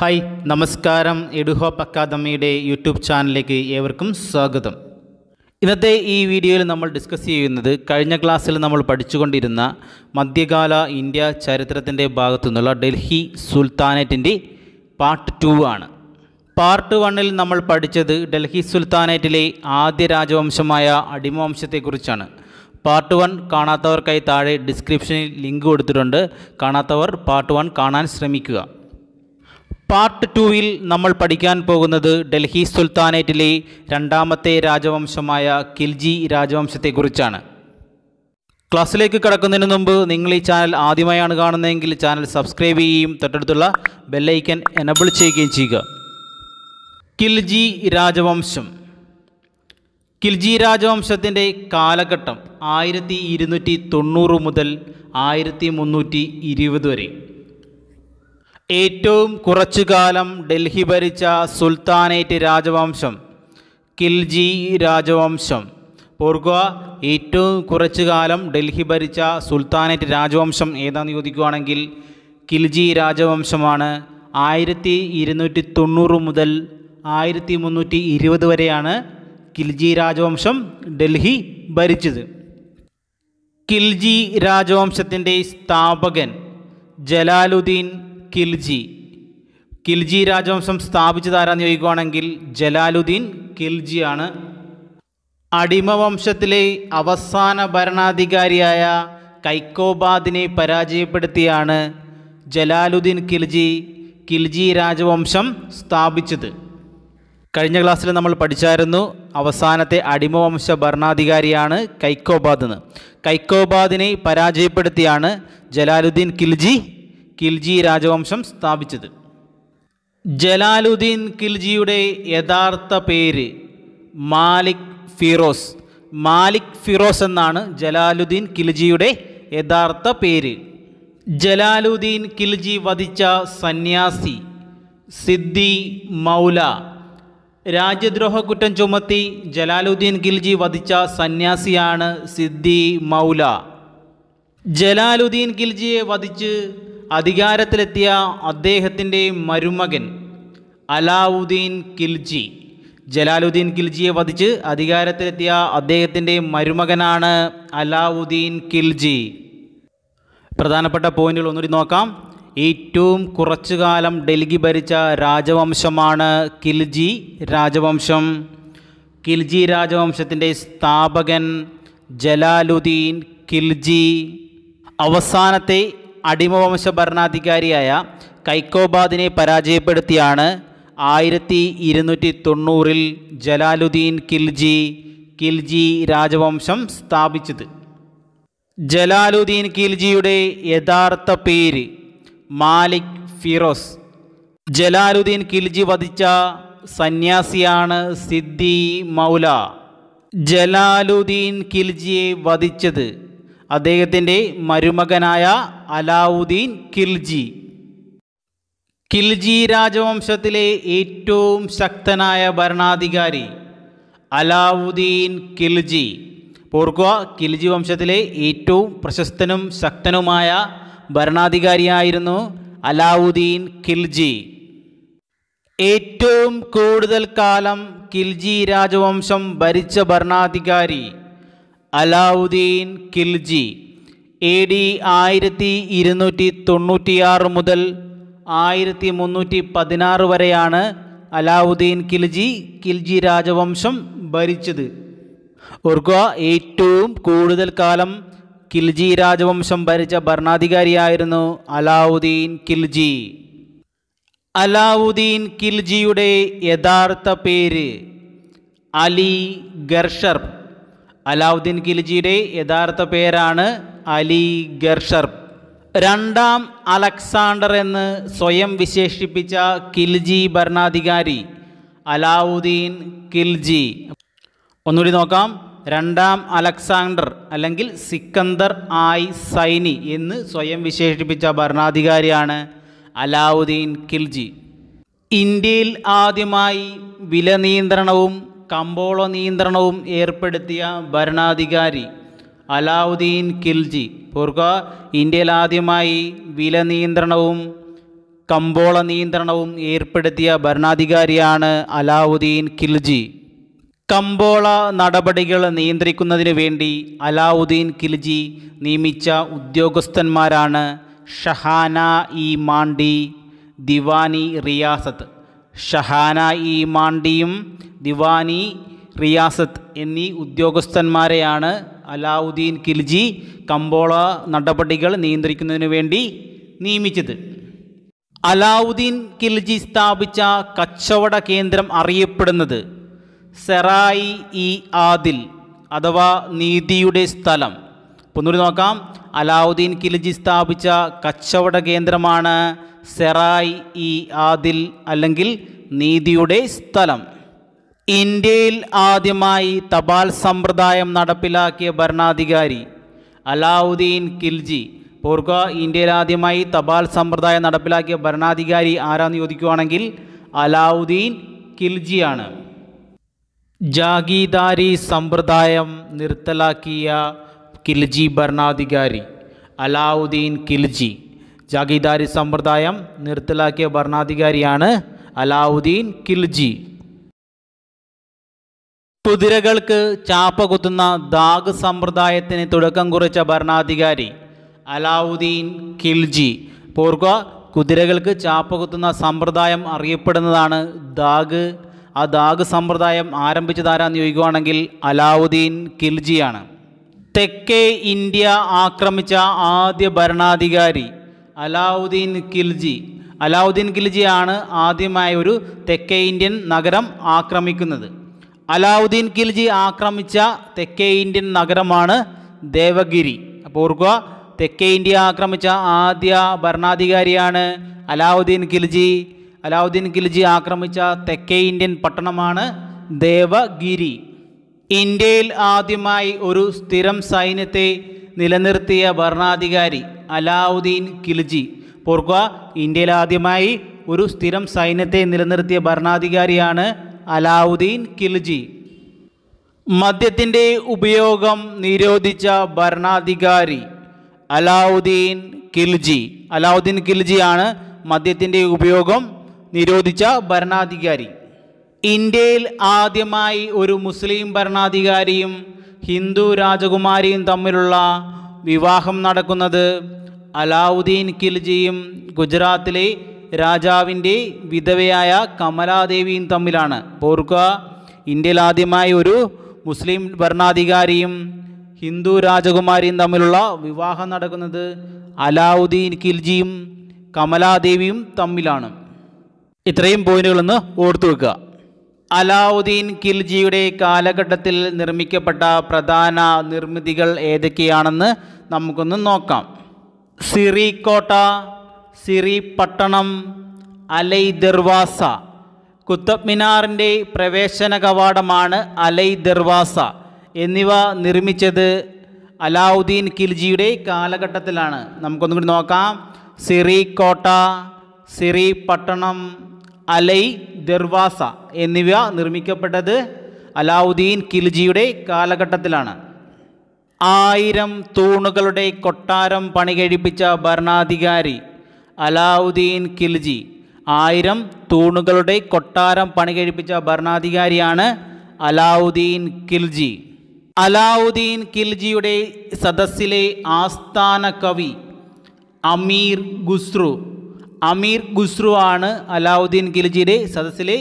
hi നമസ്കാരം എഡുഹോപ്പ് അക്കാദമിയുടെ YouTube ചാനലിലേക്ക് ഏവർക്കും സ്വാഗതം ഇന്നത്തെ ഈ വീഡിയോയിൽ നമ്മൾ ഡിസ്കസ് ചെയ്യുന്നത് കഴിഞ്ഞ ക്ലാസ്സിൽ നമ്മൾ പഠിച്ചുകൊണ്ടിരുന്ന മധ്യകാല ഇന്ത്യ ചരിത്രത്തിൻ്റെ ഭാഗത്തു നിന്നുള്ള ഡൽഹി സുൽത്താനേറ്റിൻ്റെ പാർട്ട് ടു ആണ് പാർട്ട് വണ്ണിൽ നമ്മൾ പഠിച്ചത് ഡൽഹി സുൽത്താനേറ്റിലെ ആദ്യ രാജവംശമായ അടിമവംശത്തെക്കുറിച്ചാണ് പാർട്ട് വൺ കാണാത്തവർക്കായി താഴെ ഡിസ്ക്രിപ്ഷനിൽ ലിങ്ക് കൊടുത്തിട്ടുണ്ട് കാണാത്തവർ പാർട്ട് വൺ കാണാൻ ശ്രമിക്കുക പാർട്ട് ടുവിൽ നമ്മൾ പഠിക്കാൻ പോകുന്നത് ഡൽഹി സുൽത്താനേറ്റിലെ രണ്ടാമത്തെ രാജവംശമായ കിൽജി രാജവംശത്തെക്കുറിച്ചാണ് ക്ലാസ്സിലേക്ക് കടക്കുന്നതിന് മുമ്പ് നിങ്ങൾ ഈ ചാനൽ ആദ്യമായാണ് കാണുന്നതെങ്കിൽ ചാനൽ സബ്സ്ക്രൈബ് ചെയ്യുകയും തൊട്ടടുത്തുള്ള ബെല്ലൈക്കൻ എനബിൾ ചെയ്യുകയും ചെയ്യുക കിൽജി രാജവംശം കിൽജി രാജവംശത്തിൻ്റെ കാലഘട്ടം ആയിരത്തി ഇരുന്നൂറ്റി തൊണ്ണൂറ് മുതൽ ആയിരത്തി മുന്നൂറ്റി ഇരുപത് വരെ ഏറ്റവും കുറച്ചുകാലം ഡൽഹി ഭരിച്ച സുൽത്താനേറ്റ് രാജവംശം കിൽജി രാജവംശം ഓർക്കുക ഏറ്റവും കുറച്ചുകാലം ഡൽഹി ഭരിച്ച സുൽത്താനേറ്റ് രാജവംശം ഏതാണെന്ന് ചോദിക്കുകയാണെങ്കിൽ കിൽജി രാജവംശമാണ് ആയിരത്തി ഇരുന്നൂറ്റി തൊണ്ണൂറ് മുതൽ ആയിരത്തി മുന്നൂറ്റി ഇരുപത് വരെയാണ് കിൽജി രാജവംശം ഡൽഹി ഭരിച്ചത് കിൽജി രാജവംശത്തിൻ്റെ സ്ഥാപകൻ ജലാലുദ്ദീൻ കിൽജി കിൽജി രാജവംശം സ്ഥാപിച്ചതാരാന്ന് ചോദിക്കുകയാണെങ്കിൽ ജലാലുദ്ദീൻ കിൽജിയാണ് അടിമവംശത്തിലെ അവസാന ഭരണാധികാരിയായ കൈക്കോബാദിനെ പരാജയപ്പെടുത്തിയാണ് ജലാലുദ്ദീൻ കിൽജി കിൽജി രാജവംശം സ്ഥാപിച്ചത് കഴിഞ്ഞ ക്ലാസ്സിൽ നമ്മൾ പഠിച്ചായിരുന്നു അവസാനത്തെ അടിമവംശ ഭരണാധികാരിയാണ് കൈക്കോബാദ് എന്ന് കൈക്കോബാദിനെ പരാജയപ്പെടുത്തിയാണ് ജലാലുദ്ദീൻ കിൽജി കിൽജി രാജവംശം സ്ഥാപിച്ചത് ജലാലുദ്ദീൻ കിൽജിയുടെ യഥാർത്ഥ പേര് മാലിക് ഫിറോസ് മാലിക് ഫിറോസ് എന്നാണ് ജലാലുദ്ദീൻ കിൽജിയുടെ യഥാർത്ഥ പേര് ജലാലുദ്ദീൻ കിൽജി വധിച്ച സന്യാസി സിദ്ദി മൗല രാജ്യദ്രോഹ കുറ്റം ചുമത്തി ജലാലുദ്ദീൻ ഗിൽജി വധിച്ച സന്യാസിയാണ് സിദ്ദി മൗല ജലാലുദ്ദീൻ ഗിൽജിയെ വധിച്ച് അധികാരത്തിലെത്തിയ അദ്ദേഹത്തിൻ്റെ മരുമകൻ അലാവുദ്ദീൻ കിൽജി ജലാലുദ്ദീൻ കിൽജിയെ വധിച്ച് അധികാരത്തിലെത്തിയ അദ്ദേഹത്തിൻ്റെ മരുമകനാണ് അലാവുദ്ദീൻ കിൽജി പ്രധാനപ്പെട്ട പോയിന്റുകൾ ഒന്നുകൂടി നോക്കാം ഏറ്റവും കുറച്ചു കാലം ഡൽഹി ഭരിച്ച രാജവംശമാണ് കിൽജി രാജവംശം കിൽജി രാജവംശത്തിൻ്റെ സ്ഥാപകൻ ജലാലുദ്ദീൻ കിൽജി അവസാനത്തെ അടിമവംശ ഭരണാധികാരിയായ കൈക്കോബാദിനെ പരാജയപ്പെടുത്തിയാണ് ആയിരത്തി ഇരുന്നൂറ്റി തൊണ്ണൂറിൽ ജലാലുദ്ദീൻ കിൽജി കിൽജി രാജവംശം സ്ഥാപിച്ചത് ജലാലുദ്ദീൻ കിൽജിയുടെ യഥാർത്ഥ പേര് മാലിക് ഫിറോസ് ജലാലുദ്ദീൻ കിൽജി വധിച്ച സന്യാസിയാണ് സിദ്ദി മൗല ജലാലുദ്ദീൻ കിൽജിയെ വധിച്ചത് അദ്ദേഹത്തിൻ്റെ മരുമകനായ അലാവുദ്ദീൻ കിൽജി കിൽജി രാജവംശത്തിലെ ഏറ്റവും ശക്തനായ ഭരണാധികാരി അലാവുദ്ദീൻ കിൽജി ഓർക്കുക കിൽജി വംശത്തിലെ ഏറ്റവും പ്രശസ്തനും ശക്തനുമായ ഭരണാധികാരിയായിരുന്നു അലാവുദ്ദീൻ കിൽജി ഏറ്റവും കൂടുതൽ കാലം കിൽജി രാജവംശം ഭരിച്ച ഭരണാധികാരി അലാവുദ്ദീൻ കിൽജി എ ഡി ആയിരത്തി ഇരുന്നൂറ്റി തൊണ്ണൂറ്റിയാറ് മുതൽ ആയിരത്തി മുന്നൂറ്റി പതിനാറ് വരെയാണ് അലാവുദ്ദീൻ കിൽജി കിൽജി രാജവംശം ഭരിച്ചത് ഓർക്കുക ഏറ്റവും കൂടുതൽ കാലം കിൽജി രാജവംശം ഭരിച്ച ഭരണാധികാരിയായിരുന്നു അലാവുദ്ദീൻ കിൽജി അലാവുദ്ദീൻ കിൽജിയുടെ യഥാർത്ഥ പേര് അലി ഗർഷർ അലാവുദ്ദീൻ ഖിൽജിയുടെ യഥാർത്ഥ പേരാണ് അലി ഗർഷർ രണ്ടാം അലക്സാണ്ടർ എന്ന് സ്വയം വിശേഷിപ്പിച്ച കിൽജി ഭരണാധികാരി അലാവുദ്ദീൻ കിൽജി ഒന്നുകൂടി നോക്കാം രണ്ടാം അലക്സാണ്ടർ അല്ലെങ്കിൽ സിക്കന്ദർ ആയി സൈനി എന്ന് സ്വയം വിശേഷിപ്പിച്ച ഭരണാധികാരിയാണ് അലാവുദ്ദീൻ കിൽജി ഇന്ത്യയിൽ ആദ്യമായി വില നിയന്ത്രണവും കമ്പോള നിയന്ത്രണവും ഏർപ്പെടുത്തിയ ഭരണാധികാരി അലാവുദ്ദീൻ ഖിൽജി ഓർക്കുക ഇന്ത്യയിൽ ആദ്യമായി വില നിയന്ത്രണവും കമ്പോള നിയന്ത്രണവും ഏർപ്പെടുത്തിയ ഭരണാധികാരിയാണ് അലാവുദ്ദീൻ ഖിൽജി കമ്പോള നടപടികൾ നിയന്ത്രിക്കുന്നതിന് വേണ്ടി അലാവുദ്ദീൻ ഖിൽജി നിയമിച്ച ഉദ്യോഗസ്ഥന്മാരാണ് ഷഹാന ഇ മാണ്ടി ദിവാനി റിയാസത്ത് ഷഹാന ഇ മാണ്ടിയും ദിവാനി റിയാസത്ത് എന്നീ ഉദ്യോഗസ്ഥന്മാരെയാണ് അലാവുദ്ദീൻ ഖിൽജി കമ്പോള നടപടികൾ നിയന്ത്രിക്കുന്നതിനു വേണ്ടി നിയമിച്ചത് അലാവുദ്ദീൻ ഖിൽജി സ്ഥാപിച്ച കച്ചവട കേന്ദ്രം അറിയപ്പെടുന്നത് സെറായി ഇ ആദിൽ അഥവാ നീതിയുടെ സ്ഥലം പൊന്നൂരി നോക്കാം അലാവുദ്ദീൻ ഖിൽജി സ്ഥാപിച്ച കച്ചവട കേന്ദ്രമാണ് സെറായ് ഇ ആദിൽ അല്ലെങ്കിൽ നീതിയുടെ സ്ഥലം ഇന്ത്യയിൽ ആദ്യമായി തപാൽ സമ്പ്രദായം നടപ്പിലാക്കിയ ഭരണാധികാരി അലാവുദ്ദീൻ ഖിൽജി പോർക്ക ഇന്ത്യയിൽ ആദ്യമായി തപാൽ സമ്പ്രദായം നടപ്പിലാക്കിയ ഭരണാധികാരി ആരാന്ന് ചോദിക്കുകയാണെങ്കിൽ അലാവുദ്ദീൻ കിൽജിയാണ് ജാഗീദാരി സമ്പ്രദായം നിർത്തലാക്കിയ കിൽജി ഭരണാധികാരി അലാവുദ്ദീൻ ഖിൽജി ജാഗീദാരി സമ്പ്രദായം നിർത്തലാക്കിയ ഭരണാധികാരിയാണ് അലാവുദ്ദീൻ ഖിൽജി കുതിരകൾക്ക് ചാപ്പ കുത്തുന്ന ദാഗ് സമ്പ്രദായത്തിന് തുടക്കം കുറിച്ച ഭരണാധികാരി അലാവുദ്ദീൻ ഖിൽജി പോർക്കുക കുതിരകൾക്ക് ചാപ്പ കുത്തുന്ന സമ്പ്രദായം അറിയപ്പെടുന്നതാണ് ദാഗ് ആ ദാഗ് സമ്പ്രദായം ആരംഭിച്ചതാരാന്ന് ചോദിക്കുകയാണെങ്കിൽ അലാവുദ്ദീൻ ഖിൽജിയാണ് തെക്കേ ഇന്ത്യ ആക്രമിച്ച ആദ്യ ഭരണാധികാരി അലാവുദ്ദീൻ ഖിൽജി അലാവുദ്ദീൻ ഖിൽജിയാണ് ആദ്യമായ ഒരു തെക്കേ ഇന്ത്യൻ നഗരം ആക്രമിക്കുന്നത് അലാവുദ്ദീൻ ഖിൽജി ആക്രമിച്ച തെക്കേ ഇന്ത്യൻ നഗരമാണ് ദേവഗിരി അപ്പോൾ ഓർക്കുക തെക്കേ ഇന്ത്യ ആക്രമിച്ച ആദ്യ ഭരണാധികാരിയാണ് അലാവുദ്ദീൻ ഖിൽജി അലാവുദ്ദീൻ ഖിൽജി ആക്രമിച്ച തെക്കേ ഇന്ത്യൻ പട്ടണമാണ് ദേവഗിരി ഇന്ത്യയിൽ ആദ്യമായി ഒരു സ്ഥിരം സൈന്യത്തെ നിലനിർത്തിയ ഭരണാധികാരി അലാവുദ്ദീൻ ഖിൽജി പോർക്കുക ഇന്ത്യയിൽ ആദ്യമായി ഒരു സ്ഥിരം സൈന്യത്തെ നിലനിർത്തിയ ഭരണാധികാരിയാണ് അലാവുദ്ദീൻ ഖിൽജി മദ്യത്തിൻ്റെ ഉപയോഗം നിരോധിച്ച ഭരണാധികാരി അലാവുദ്ദീൻ ഖിൽജി അലാവുദ്ദീൻ ഖിൽജിയാണ് മദ്യത്തിൻ്റെ ഉപയോഗം നിരോധിച്ച ഭരണാധികാരി ഇന്ത്യയിൽ ആദ്യമായി ഒരു മുസ്ലിം ഭരണാധികാരിയും ഹിന്ദു രാജകുമാരിയും തമ്മിലുള്ള വിവാഹം നടക്കുന്നത് അലാവുദ്ദീൻ ഖിൽജിയും ഗുജറാത്തിലെ രാജാവിൻ്റെ വിധവയായ കമലാദേവിയും തമ്മിലാണ് പോർക്കുക ഇന്ത്യയിൽ ആദ്യമായി ഒരു മുസ്ലിം ഭരണാധികാരിയും ഹിന്ദു രാജകുമാരിയും തമ്മിലുള്ള വിവാഹം നടക്കുന്നത് അലാവുദ്ദീൻ ഖിൽജിയും കമലാദേവിയും തമ്മിലാണ് ഇത്രയും പോയിന്റുകളൊന്ന് ഓർത്തു വെക്കുക അലാവുദ്ദീൻ ഖിൽജിയുടെ കാലഘട്ടത്തിൽ നിർമ്മിക്കപ്പെട്ട പ്രധാന നിർമ്മിതികൾ ഏതൊക്കെയാണെന്ന് നമുക്കൊന്ന് നോക്കാം സിറി കോട്ട സിറി പട്ടണം അലൈ ദർവാസ കുത്തബ് മിനാറിൻ്റെ പ്രവേശന കവാടമാണ് അലൈ ദർവാസ എന്നിവ നിർമ്മിച്ചത് അലാവുദ്ദീൻ ഖിൽജിയുടെ കാലഘട്ടത്തിലാണ് നമുക്കൊന്നും കൂടി നോക്കാം സിറി കോട്ട സിറി പട്ടണം അലൈ ദർവാസ എന്നിവ നിർമ്മിക്കപ്പെട്ടത് അലാവുദ്ദീൻ കിൽജിയുടെ കാലഘട്ടത്തിലാണ് ആയിരം തൂണുകളുടെ കൊട്ടാരം പണി കഴിപ്പിച്ച ഭരണാധികാരി അലാവുദ്ദീൻ കിൽജി ആയിരം തൂണുകളുടെ കൊട്ടാരം പണി കഴിപ്പിച്ച ഭരണാധികാരിയാണ് അലാവുദ്ദീൻ കിൽജി അലാവുദ്ദീൻ കിൽജിയുടെ സദസ്സിലെ ആസ്ഥാന കവി അമീർ ഖുസ്രു അമീർ ഖുസ്രു ആണ് അലാവുദ്ദീൻ ഖിൽജിയുടെ സദസ്സിലെ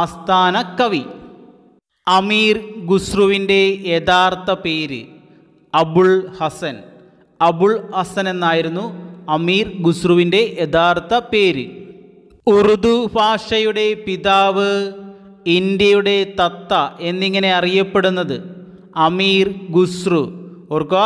ആസ്ഥാന കവി അമീർ ഖുസ്രുവിൻ്റെ യഥാർത്ഥ പേര് അബുൾ ഹസൻ അബുൾ ഹസൻ എന്നായിരുന്നു അമീർ ഖുസ്രുവിൻ്റെ യഥാർത്ഥ പേര് ഉറുദു ഭാഷയുടെ പിതാവ് ഇന്ത്യയുടെ തത്ത എന്നിങ്ങനെ അറിയപ്പെടുന്നത് അമീർ ഖുസ്രു ഓർക്കുക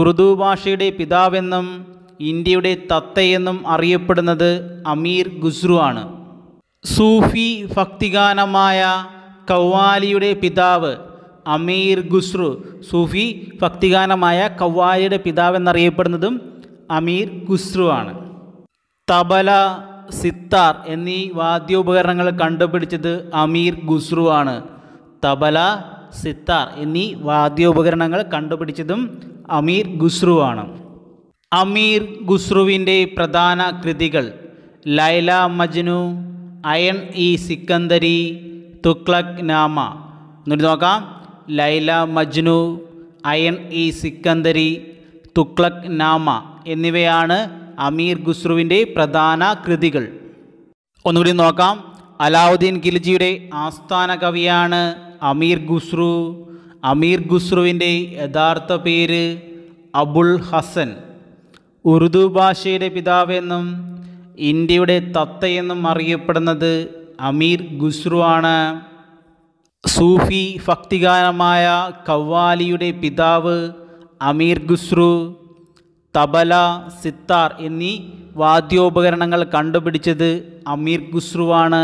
ഉറുദു ഭാഷയുടെ പിതാവെന്നും ഇന്ത്യയുടെ തത്തയെന്നും അറിയപ്പെടുന്നത് അമീർ ഖുസ്രു ആണ് സൂഫി ഭക്തിഗാനമായ കവ്വാലിയുടെ പിതാവ് അമീർ ഖുസ്രു സൂഫി ഭക്തിഗാനമായ കവ്വാലിയുടെ പിതാവ് എന്നറിയപ്പെടുന്നതും അമീർ ഖുസ്രു ആണ് തബല സിത്താർ എന്നീ വാദ്യോപകരണങ്ങൾ കണ്ടുപിടിച്ചത് അമീർ ഖുസ്രു ആണ് തബല സിത്താർ എന്നീ വാദ്യോപകരണങ്ങൾ കണ്ടുപിടിച്ചതും അമീർ ഖുസ്രു ആണ് അമീർ ഖുസ്രുവിൻ്റെ പ്രധാന കൃതികൾ ലൈല മജ്നു അയൺ ഇ സിക്കന്ദരി തുക്ലക് നാമ എന്നിട്ട് നോക്കാം ലൈല മജ്നു അയൺ ഇ സിക്കന്ദരി തുക്ലക് നാമ എന്നിവയാണ് അമീർ ഖുസ്രുവിൻ്റെ പ്രധാന കൃതികൾ ഒന്നുകൂടി നോക്കാം അലാവുദ്ദീൻ ഖിൽജിയുടെ ആസ്ഥാന കവിയാണ് അമീർ ഖുസ്രു അമീർ ഖുസ്രുവിൻ്റെ യഥാർത്ഥ പേര് അബുൽ ഹസൻ ഉറുദു ഭാഷയുടെ പിതാവെന്നും ഇന്ത്യയുടെ തത്തയെന്നും അറിയപ്പെടുന്നത് അമീർ ഖുസ്രു ആണ് സൂഫി ഭക്തിഗാനമായ കവ്വാലിയുടെ പിതാവ് അമീർ ഖുസ്രു തബല സിത്താർ എന്നീ വാദ്യോപകരണങ്ങൾ കണ്ടുപിടിച്ചത് അമീർ ഖുസ്രുവാണ്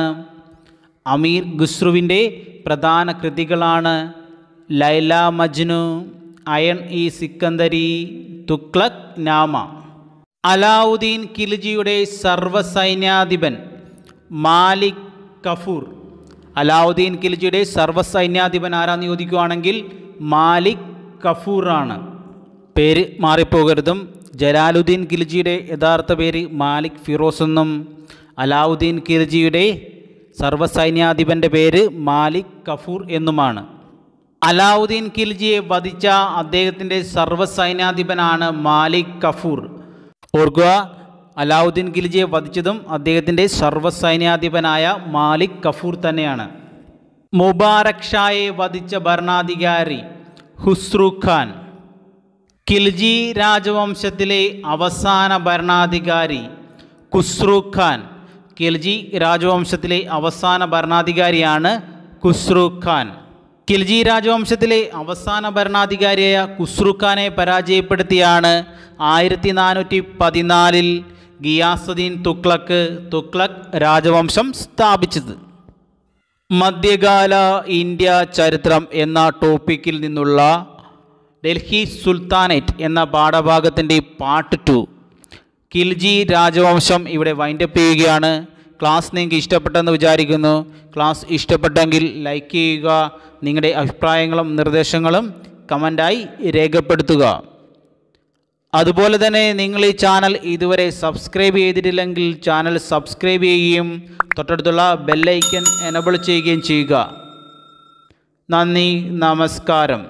അമീർ ഖുസ്രുവിൻ്റെ പ്രധാന കൃതികളാണ് ലൈല മജ്നു അയൺ ഇ സിക്കന്ദരി തുക്ലക് നാമ അലാവുദ്ദീൻ ഖിൽജിയുടെ സർവ്വസൈന്യാധിപൻ മാലിക് കഫൂർ അലാവുദ്ദീൻ ഖിൽജിയുടെ സർവ്വസൈന്യാധിപൻ ആരാന്ന് ചോദിക്കുകയാണെങ്കിൽ മാലിക് കഫൂറാണ് പേര് മാറിപ്പോകരുതും ജലാലുദ്ദീൻ ഖിൽജിയുടെ യഥാർത്ഥ പേര് മാലിക് ഫിറോസ് എന്നും അലാവുദ്ദീൻ ഖിൽജിയുടെ സർവ്വസൈന്യാധിപൻ്റെ പേര് മാലിക് കഫൂർ എന്നുമാണ് അലാവുദ്ദീൻ ഖിൽജിയെ വധിച്ച അദ്ദേഹത്തിൻ്റെ സർവ്വസൈന്യാധിപനാണ് മാലിക് കഫൂർ ഓർക്കുക അലാവുദ്ദീൻ ഖിൽജിയെ വധിച്ചതും അദ്ദേഹത്തിൻ്റെ സർവ്വസൈന്യാധിപനായ മാലിക് കഫൂർ തന്നെയാണ് മുബാരക് ഷായെ വധിച്ച ഭരണാധികാരി ഹുസ്രു ഖാൻ ഖിൽജി രാജവംശത്തിലെ അവസാന ഭരണാധികാരി ഖുസ്രു ഖാൻ ഖിൽജി രാജവംശത്തിലെ അവസാന ഭരണാധികാരിയാണ് ഖുസ്രു ഖാൻ ഖിൽജി രാജവംശത്തിലെ അവസാന ഭരണാധികാരിയായ കുസ്രുഖാനെ പരാജയപ്പെടുത്തിയാണ് ആയിരത്തി നാനൂറ്റി പതിനാലിൽ ഗിയാസുദ്ദീൻ തുക്ലക്ക് തുക്ലക് രാജവംശം സ്ഥാപിച്ചത് മധ്യകാല ഇന്ത്യ ചരിത്രം എന്ന ടോപ്പിക്കിൽ നിന്നുള്ള ഡൽഹി സുൽത്താനേറ്റ് എന്ന പാഠഭാഗത്തിൻ്റെ പാർട്ട് ടു കിൽജി രാജവംശം ഇവിടെ വൈൻഡപ്പ് ചെയ്യുകയാണ് ക്ലാസ് നിങ്ങൾക്ക് ഇഷ്ടപ്പെട്ടെന്ന് വിചാരിക്കുന്നു ക്ലാസ് ഇഷ്ടപ്പെട്ടെങ്കിൽ ലൈക്ക് ചെയ്യുക നിങ്ങളുടെ അഭിപ്രായങ്ങളും നിർദ്ദേശങ്ങളും കമൻ്റായി രേഖപ്പെടുത്തുക അതുപോലെ തന്നെ നിങ്ങൾ ഈ ചാനൽ ഇതുവരെ സബ്സ്ക്രൈബ് ചെയ്തിട്ടില്ലെങ്കിൽ ചാനൽ സബ്സ്ക്രൈബ് ചെയ്യുകയും തൊട്ടടുത്തുള്ള ബെല്ലൈക്കൻ എനബിൾ ചെയ്യുകയും ചെയ്യുക നന്ദി നമസ്കാരം